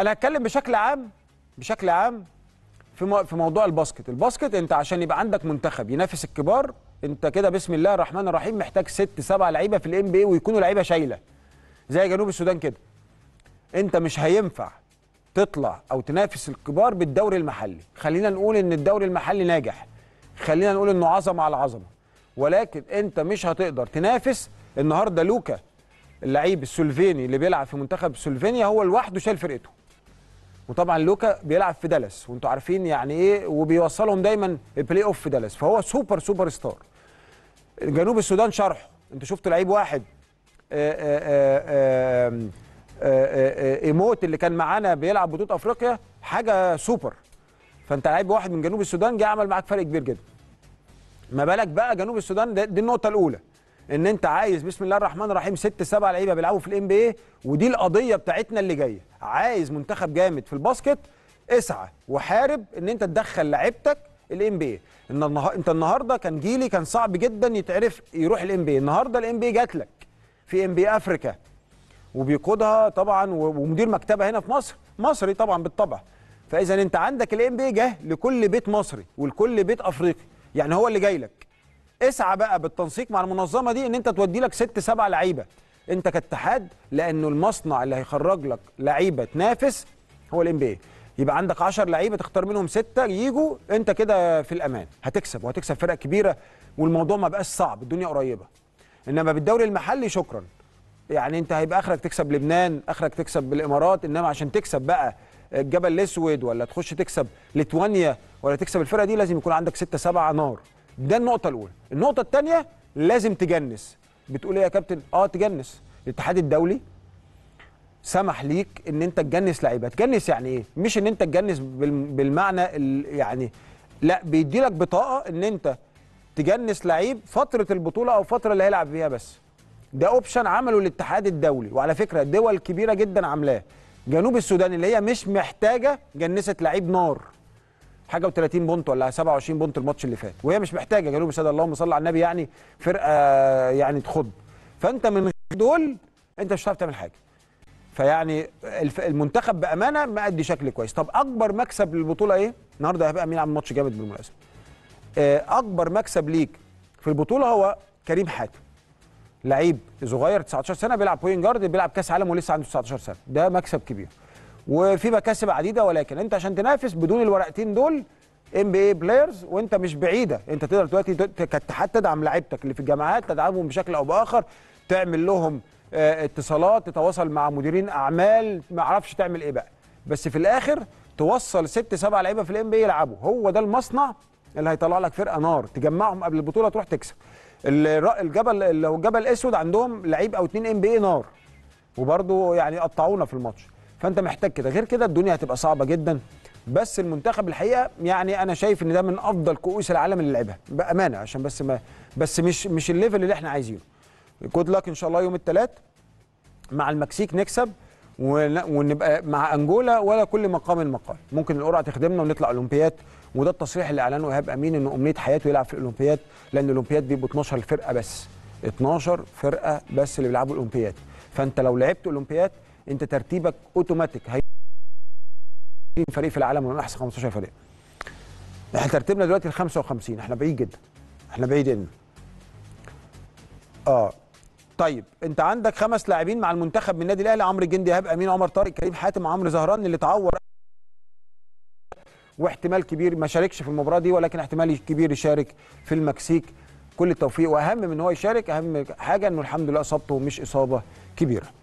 انا هتكلم بشكل عام بشكل عام في مو... في موضوع الباسكت الباسكت انت عشان يبقى عندك منتخب ينافس الكبار انت كده بسم الله الرحمن الرحيم محتاج ست سبع لعيبه في الام بي ويكونوا لعيبه شايله زي جنوب السودان كده انت مش هينفع تطلع او تنافس الكبار بالدوري المحلي خلينا نقول ان الدوري المحلي ناجح خلينا نقول انه عظمه على عظمه ولكن انت مش هتقدر تنافس النهارده لوكا اللعيب السلفيني اللي بيلعب في منتخب سلفينيا هو لوحده شايل فرقته وطبعا لوكا بيلعب في دالاس وانتوا عارفين يعني ايه وبيوصلهم دايما البلاي اوف في دالاس فهو سوبر سوبر ستار جنوب السودان شرحه انتوا شفتوا لعيب واحد آه، آه، آه، ايموت اللي كان معانا بيلعب بطوله افريقيا حاجه سوبر فانت لعيب واحد من جنوب السودان جه عمل معاك فرق كبير جدا ما بالك بقى جنوب السودان دي النقطه الاولى ان انت عايز بسم الله الرحمن الرحيم ست سبع لعيبه بيلعبوا في الام بي ودي القضيه بتاعتنا اللي جايه عايز منتخب جامد في الباسكت اسعى وحارب ان انت تدخل لعيبتك الام بي ان انت النهارده كان جيلي كان صعب جدا يتعرف يروح الام بي النهارده الام بي جات لك في ام بي افريكا وبيقودها طبعا ومدير مكتبها هنا في مصر مصري طبعا بالطبع فاذا انت عندك الام بي جه لكل بيت مصري ولكل بيت افريقي يعني هو اللي جاي لك اسعى بقى بالتنسيق مع المنظمه دي ان انت تودي لك ست سبع لعيبه انت كاتحاد لانه المصنع اللي هيخرج لك لعيبه تنافس هو الام بي يبقى عندك 10 لعيبه تختار منهم سته يجوا انت كده في الامان هتكسب وهتكسب فرق كبيره والموضوع ما بقاش صعب الدنيا قريبه انما بالدوري المحلي شكرا يعني انت هيبقى اخرك تكسب لبنان اخرك تكسب الامارات انما عشان تكسب بقى الجبل الاسود ولا تخش تكسب ليتوانيا ولا تكسب الفرقه دي لازم يكون عندك ستة سبعة نار ده النقطه الاولى النقطه الثانيه لازم تجنس بتقول ايه يا كابتن اه تجنس الاتحاد الدولي سمح ليك ان انت تجنس لعيبه تجنس يعني ايه مش ان انت تجنس بالمعنى يعني لا بيدي لك بطاقه ان انت تجنس لعيب فتره البطوله او فتره اللي هيلعب فيها بس ده اوبشن عمله الاتحاد الدولي وعلى فكره دول كبيره جدا عاملاه جنوب السودان اللي هي مش محتاجه جنست لعيب نار حاجه و30 بونت ولا 27 بونت الماتش اللي فات وهي مش محتاجه جنوب السادة اللهم صل على النبي يعني فرقه يعني تخض فانت من غير دول انت مش هتعرف تعمل حاجه فيعني المنتخب بامانه مأدي شكل كويس طب اكبر مكسب للبطوله ايه النهارده هيبقى مين عامل ماتش جامد بالمناسبه آه، اكبر مكسب ليك في البطوله هو كريم حاتم لعيب صغير 19 سنه بيلعب بوين جارد بيلعب كاس عالم ولسه عنده 19 سنه ده مكسب كبير وفي مكاسب عديده ولكن انت عشان تنافس بدون الورقتين دول ام بي اي بلايرز وانت مش بعيده انت تقدر دلوقتي كاتحاد تدعم لعيبتك اللي في الجامعات تدعمهم بشكل او باخر تعمل لهم آه، اتصالات تتواصل مع مديرين اعمال ما اعرفش تعمل ايه بقى بس في الاخر توصل ست سبع لعيبه في الام بي يلعبوا هو ده المصنع اللي هيطلع لك فرقه نار تجمعهم قبل البطوله تروح تكسب الجبل الجبل الاسود عندهم لعيب او اتنين ام بي اي نار وبرده يعني قطعونا في الماتش فانت محتاج كده غير كده الدنيا هتبقى صعبه جدا بس المنتخب الحقيقه يعني انا شايف ان ده من افضل كؤوس العالم اللي لعبها بامانه عشان بس ما بس مش مش الليفل اللي احنا عايزينه جود لك ان شاء الله يوم الثلاث مع المكسيك نكسب ونبقى مع انجولا ولا كل مقام مقال ممكن القرعه تخدمنا ونطلع اولمبيات وده التصريح اللي اعلنه ايهاب امين ان امنيه حياته يلعب في الاولمبيات لان الاولمبيات دي ب 12 فرقه بس 12 فرقه بس اللي بيلعبوا الاولمبيات فانت لو لعبت اولمبيات انت ترتيبك اوتوماتيك هي فريق في العالم من احسن 15 فريق احنا ترتيبنا دلوقتي ال 55 احنا بعيد جدا احنا بعيدين اه طيب انت عندك خمس لاعبين مع المنتخب من النادي الاهلي عمرو جندي هاب امين عمر طارق كريم حاتم عمرو زهران اللي اتعور واحتمال كبير ما شاركش في المباراه دي ولكن احتمال كبير يشارك في المكسيك كل التوفيق واهم من ان هو يشارك اهم حاجه انه الحمد لله اصابته مش اصابه كبيره